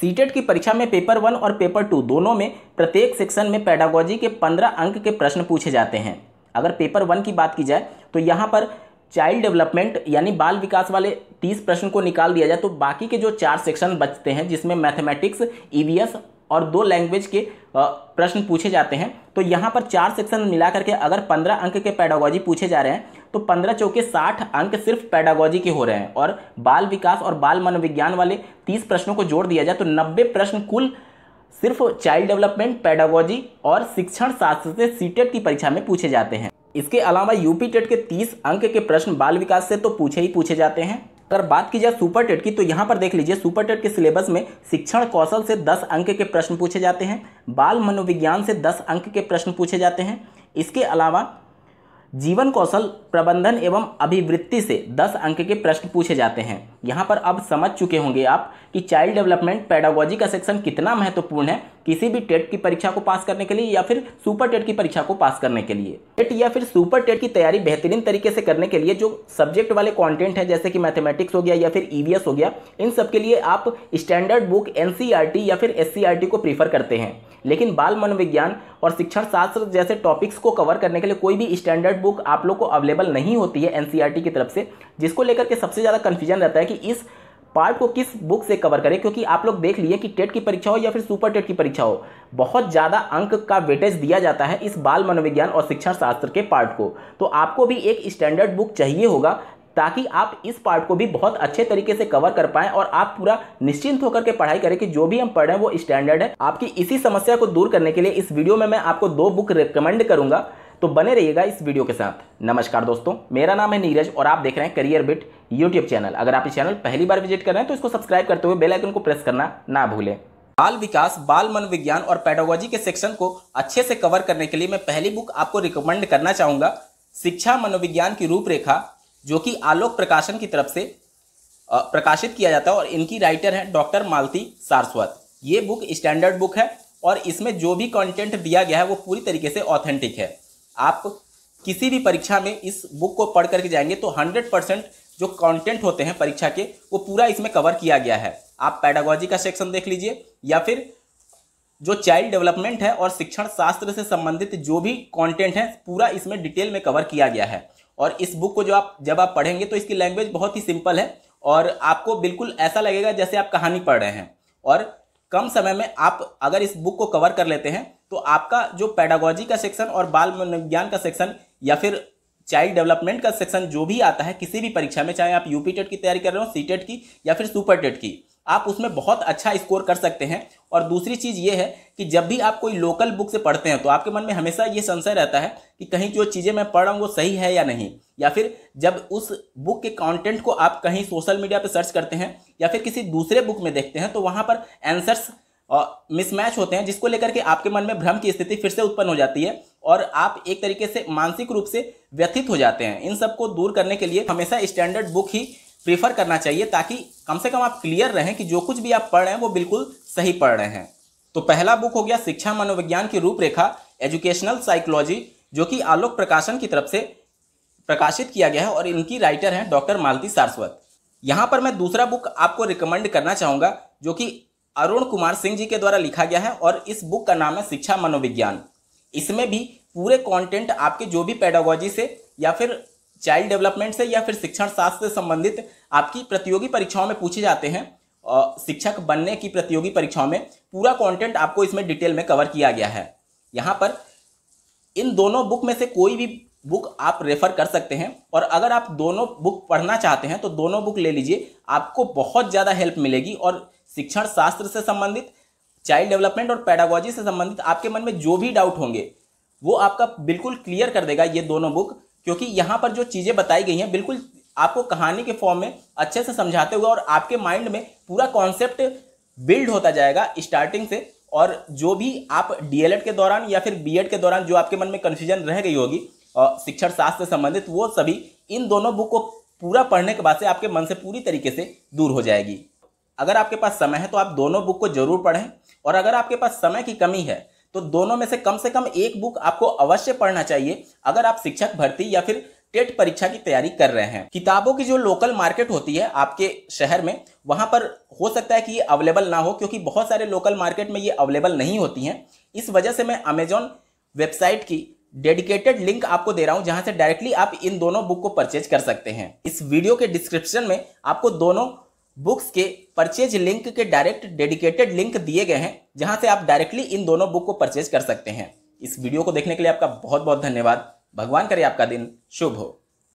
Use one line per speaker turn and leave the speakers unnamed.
CTET की परीक्षा में पेपर वन और पेपर टू दोनों में प्रत्येक सेक्शन में पैडागोजी के पंद्रह अंक के प्रश्न पूछे जाते हैं अगर पेपर वन की बात की जाए तो यहाँ पर चाइल्ड डेवलपमेंट यानी बाल विकास वाले तीस प्रश्न को निकाल दिया जाए तो बाकी के जो चार सेक्शन बचते हैं जिसमें मैथमेटिक्स ई e और दो लैंग्वेज के प्रश्न पूछे जाते हैं तो यहाँ पर चार सेक्शन मिला करके अगर पंद्रह अंक के पैडागोजी पूछे जा रहे हैं तो पंद्रह चौके साठ अंक सिर्फ पैडागोजी के हो रहे हैं और बाल विकास और बाल मनोविज्ञान वाले तीस प्रश्नों को जोड़ दिया जाए तो नब्बे प्रश्न कुल सिर्फ चाइल्ड डेवलपमेंट पैडागोजी और शिक्षण शास्त्र से सीटेट e की परीक्षा में पूछे जाते हैं इसके अलावा यूपी टेट e के तीस अंक के प्रश्न बाल विकास से तो पूछे ही पूछे जाते हैं अगर बात की जाए सुपर टेट की तो यहाँ पर देख लीजिए सुपर टेट के सिलेबस में शिक्षण कौशल से 10 अंक के प्रश्न पूछे जाते हैं बाल मनोविज्ञान से 10 अंक के प्रश्न पूछे जाते हैं इसके अलावा जीवन कौशल प्रबंधन एवं अभिवृत्ति से 10 अंक के प्रश्न पूछे जाते हैं यहाँ पर अब समझ चुके होंगे आप कि चाइल्ड डेवलपमेंट पैडागोजी का सेक्शन कितना महत्वपूर्ण है किसी भी टेट की परीक्षा को पास करने के लिए या फिर सुपर टेट की परीक्षा को पास करने के लिए टेट या फिर सुपर टेट की तैयारी बेहतरीन तरीके से करने के लिए जो सब्जेक्ट वाले कॉन्टेंट है जैसे कि मैथमेटिक्स हो गया या फिर ईवीएस e हो गया इन सब के लिए आप स्टैंडर्ड बुक एनसीईआरटी या फिर एस e को प्रीफर करते हैं लेकिन बाल मनोविज्ञान और शिक्षण शास्त्र जैसे टॉपिक्स को कवर करने के लिए कोई भी स्टैंडर्ड बुक आप लोग को अवेलेबल नहीं होती है एनसीईआरटी e की तरफ से जिसको लेकर के सबसे ज़्यादा कन्फ्यूजन रहता है कि इस पार्ट को किस बुक से कवर करें क्योंकि आप लोग देख लिए कि टेट की परीक्षा हो या फिर सुपर टेट की परीक्षा हो बहुत ज़्यादा अंक का वेटेज दिया जाता है इस बाल मनोविज्ञान और शिक्षा शास्त्र के पार्ट को तो आपको भी एक स्टैंडर्ड बुक चाहिए होगा ताकि आप इस पार्ट को भी बहुत अच्छे तरीके से कवर कर पाए और आप पूरा निश्चिंत होकर के पढ़ाई करें कि जो भी हम पढ़ रहे हैं वो स्टैंडर्ड है आपकी इसी समस्या को दूर करने के लिए इस वीडियो में मैं आपको दो बुक रिकमेंड करूंगा तो बने रहिएगा इस वीडियो के साथ नमस्कार दोस्तों मेरा नाम है नीरज और आप देख रहे हैं करियर बिट यूट्यूब चैनल अगर आप इस चैनल पहली बार विजिट कर रहे हैं तो इसको सब्सक्राइब करते हुए बेल आइकन को प्रेस करना ना भूलें बाल विकास बाल मनोविज्ञान और पैडोलॉजी के सेक्शन को अच्छे से कवर करने के लिए मैं पहली बुक आपको रिकमेंड करना चाहूंगा शिक्षा मनोविज्ञान की रूपरेखा जो कि आलोक प्रकाशन की तरफ से प्रकाशित किया जाता है और इनकी राइटर है डॉक्टर मालती सारस्वत ये बुक स्टैंडर्ड बुक है और इसमें जो भी कंटेंट दिया गया है वो पूरी तरीके से ऑथेंटिक है आप किसी भी परीक्षा में इस बुक को पढ़ करके जाएंगे तो हंड्रेड परसेंट जो कंटेंट होते हैं परीक्षा के वो पूरा इसमें कवर किया गया है आप पैडागोजी का सेक्शन देख लीजिए या फिर जो चाइल्ड डेवलपमेंट है और शिक्षण शास्त्र से संबंधित जो भी कॉन्टेंट है पूरा इसमें डिटेल में कवर किया गया है और इस बुक को जो आप जब आप पढ़ेंगे तो इसकी लैंग्वेज बहुत ही सिंपल है और आपको बिल्कुल ऐसा लगेगा जैसे आप कहानी पढ़ रहे हैं और कम समय में आप अगर इस बुक को कवर कर लेते हैं तो आपका जो पैडागोजी का सेक्शन और बाल मनोविज्ञान का सेक्शन या फिर चाइल्ड डेवलपमेंट का सेक्शन जो भी आता है किसी भी परीक्षा में चाहे आप यूपी टेट की तैयारी कर रहे हो सी टेट की या फिर सुपर टेट की आप उसमें बहुत अच्छा स्कोर कर सकते हैं और दूसरी चीज़ ये है कि जब भी आप कोई लोकल बुक से पढ़ते हैं तो आपके मन में हमेशा ये संशय रहता है कि कहीं जो चीज़ें मैं पढ़ रहा हूँ वो सही है या नहीं या फिर जब उस बुक के कंटेंट को आप कहीं सोशल मीडिया पर सर्च करते हैं या फिर किसी दूसरे बुक में देखते हैं तो वहाँ पर आंसर्स मिसमैच होते हैं जिसको लेकर के आपके मन में भ्रम की स्थिति फिर से उत्पन्न हो जाती है और आप एक तरीके से मानसिक रूप से व्यथित हो जाते हैं इन सबको दूर करने के लिए हमेशा स्टैंडर्ड बुक ही प्रेफर करना चाहिए ताकि कम से कम आप क्लियर रहें कि जो कुछ भी आप पढ़ रहे हैं वो बिल्कुल सही पढ़ रहे हैं तो पहला बुक हो गया शिक्षा मनोविज्ञान की रूपरेखा एजुकेशनल साइकोलॉजी जो कि आलोक प्रकाशन की तरफ से प्रकाशित किया गया है और इनकी राइटर हैं डॉक्टर मालती सारस्वत यहाँ पर मैं दूसरा बुक आपको रिकमेंड करना चाहूँगा जो कि अरुण कुमार सिंह जी के द्वारा लिखा गया है और इस बुक का नाम है शिक्षा मनोविज्ञान इसमें भी पूरे कंटेंट आपके जो भी पेडागोजी से या फिर चाइल्ड डेवलपमेंट से या फिर शिक्षण शास्त्र से संबंधित आपकी प्रतियोगी परीक्षाओं में पूछे जाते हैं शिक्षक बनने की प्रतियोगी परीक्षाओं में पूरा कंटेंट आपको इसमें डिटेल में कवर किया गया है यहाँ पर इन दोनों बुक में से कोई भी बुक आप रेफर कर सकते हैं और अगर आप दोनों बुक पढ़ना चाहते हैं तो दोनों बुक ले लीजिए आपको बहुत ज़्यादा हेल्प मिलेगी और शिक्षण शास्त्र से संबंधित चाइल्ड डेवलपमेंट और पैडागोजी से संबंधित आपके मन में जो भी डाउट होंगे वो आपका बिल्कुल क्लियर कर देगा ये दोनों बुक क्योंकि यहाँ पर जो चीज़ें बताई गई हैं बिल्कुल आपको कहानी के फॉर्म में अच्छे से समझाते हुए और आपके माइंड में पूरा कॉन्सेप्ट बिल्ड होता जाएगा स्टार्टिंग से और जो भी आप डीएलएड के दौरान या फिर बीएड के दौरान जो आपके मन में कन्फ्यूजन रह गई होगी शिक्षण शास्त्र से संबंधित वो सभी इन दोनों बुक को पूरा पढ़ने के बाद से आपके मन से पूरी तरीके से दूर हो जाएगी अगर आपके पास समय है तो आप दोनों बुक को जरूर पढ़ें और अगर आपके पास समय की कमी है तो दोनों में से कम से कम एक बुक आपको अवश्य पढ़ना चाहिए अगर आप शिक्षक भर्ती या फिर टेट परीक्षा की तैयारी कर रहे हैं किताबों की जो लोकल मार्केट होती है आपके शहर में वहां पर हो सकता है कि ये अवेलेबल ना हो क्योंकि बहुत सारे लोकल मार्केट में ये अवेलेबल नहीं होती हैं इस वजह से मैं अमेजॉन वेबसाइट की डेडिकेटेड लिंक आपको दे रहा हूं जहां से डायरेक्टली आप इन दोनों बुक को परचेज कर सकते हैं इस वीडियो के डिस्क्रिप्शन में आपको दोनों बुक्स के परचेज लिंक के डायरेक्ट डेडिकेटेड लिंक दिए गए हैं जहां से आप डायरेक्टली इन दोनों बुक को परचेज कर सकते हैं इस वीडियो को देखने के लिए आपका बहुत बहुत धन्यवाद भगवान करे आपका दिन शुभ हो